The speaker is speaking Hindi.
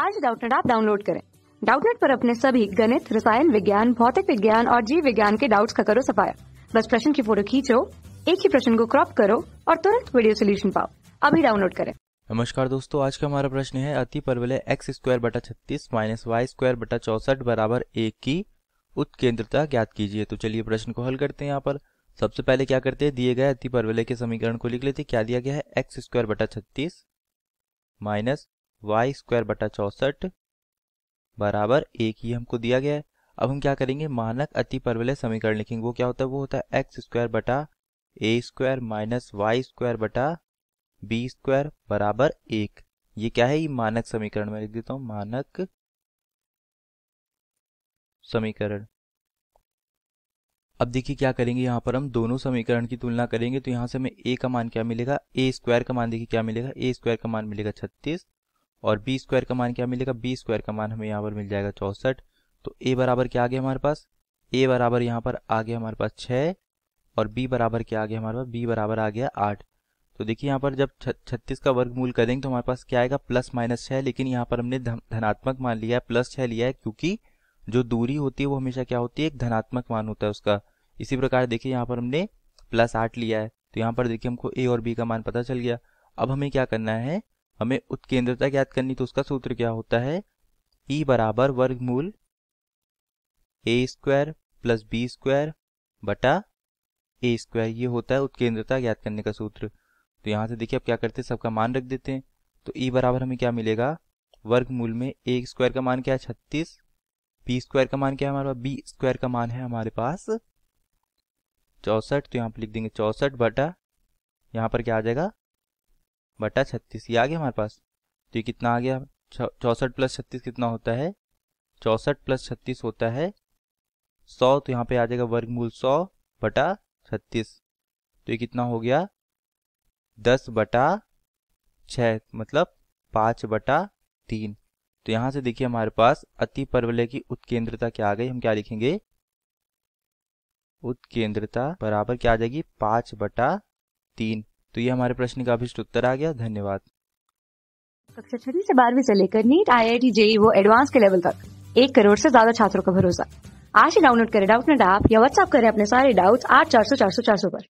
आज डाउटनेट आप डाउनलोड करें डाउटनेट पर अपने सभी गणित रसायन विज्ञान भौतिक विज्ञान और जीव विज्ञान के डाउट्स का करो सफाया बस प्रश्न की फोटो खींचो एक ही प्रश्न को क्रॉप करो और तुरंत वीडियो सोल्यूशन पाओ अभी डाउनलोड करें नमस्कार दोस्तों आज का हमारा प्रश्न है अति परवल एक्स स्क्वायर बटा छत्तीस माइनस वाई स्क्वायर बटा चौसठ बराबर एक की उत्केंद्रता ज्ञात कीजिए तो चलिए प्रश्न को हल करते हैं यहाँ पर सबसे पहले क्या करते हैं दिए गए अति परवलय के समीकरण को लिख लेते क्या दिया गया है एक्स स्क्वायर बटा छत्तीस माइनस वाई स्क्वायर बटा चौसठ बराबर एक ही हमको दिया गया है अब हम क्या करेंगे मानक अति परवलय समीकरण लिखेंगे वो क्या होता है वो होता है एक्स स्क्वायर बटा A square minus Y square बटा बी स्क्वायर बराबर एक ये क्या है ये मानक समीकरण में लिख देता हूं मानक समीकरण अब देखिए क्या करेंगे यहां पर हम दोनों समीकरण की तुलना करेंगे तो यहां से हमें ए का मान क्या मिलेगा ए स्क्वायर का मान देखिए क्या मिलेगा ए स्क्वायर का मान मिलेगा छत्तीस और बी स्क्वायर का मान क्या मिलेगा बी स्क्वायर का मान हमें यहाँ पर मिल जाएगा चौसठ तो ए बराबर क्या आ गया हमारे पास ए बराबर यहाँ पर आ गया हमारे पास छः और बी बराबर क्या आ गया हमारे पास बी बराबर आ गया आठ तो देखिए यहाँ पर जब छत्तीस का वर्गमूल करेंगे तो हमारे पास क्या आएगा प्लस माइनस छः लेकिन यहाँ पर हमने धनात्मक मान लिया है प्लस छः लिया है क्योंकि जो दूरी होती है वो हमेशा क्या होती है एक धनात्मक मान होता है उसका इसी प्रकार देखिए यहाँ पर हमने प्लस आठ लिया है तो यहाँ पर देखिए हमको ए और बी का मान पता चल गया अब हमें क्या करना है हमें उत्केंद्रता ज्ञात करनी तो उसका सूत्र क्या होता है ई e बराबर वर्गमूल A square plus B square बटा ए स्क्वायर ये होता है उत्केंद्रता ज्ञात करने का सूत्र तो यहाँ से देखिए अब क्या करते हैं सबका मान रख देते हैं तो ई e बराबर हमें क्या मिलेगा वर्गमूल में ए स्क्वायर का मान क्या है छत्तीस बी स्क्वायर का मान क्या है हमारे पास बी स्क्वायर का मान है हमारे पास चौसठ तो यहाँ पर लिख देंगे चौसठ बटा यहाँ पर क्या आ जाएगा बटा छत्तीस ये आ गया हमारे पास तो ये कितना आ गया चौंसठ प्लस छत्तीस कितना होता है चौंसठ प्लस छत्तीस होता है सौ तो यहाँ पे आ जाएगा वर्गमूल सौ बटा छत्तीस तो ये कितना हो गया दस बटा छ मतलब पाँच बटा तीन तो यहाँ से देखिए हमारे पास अति परवलय की उत्केंद्रता क्या आ गई हम क्या लिखेंगे उत्केंद्रता बराबर क्या आ जाएगी पाँच बटा तीन तो ये हमारे प्रश्न का अभिष्ट उत्तर आ गया धन्यवाद कक्षा छठी से बारहवीं से लेकर NEET I I T JEE वो एडवांस के लेवल तक एक करोड़ से ज्यादा छात्रों का भरोसा आज ही डाउनलोड करें डाउट नेट ऐप या व्हाट्सअप करें अपने सारे डाउट्स आठ चार सौ चार सौ चार सौ पर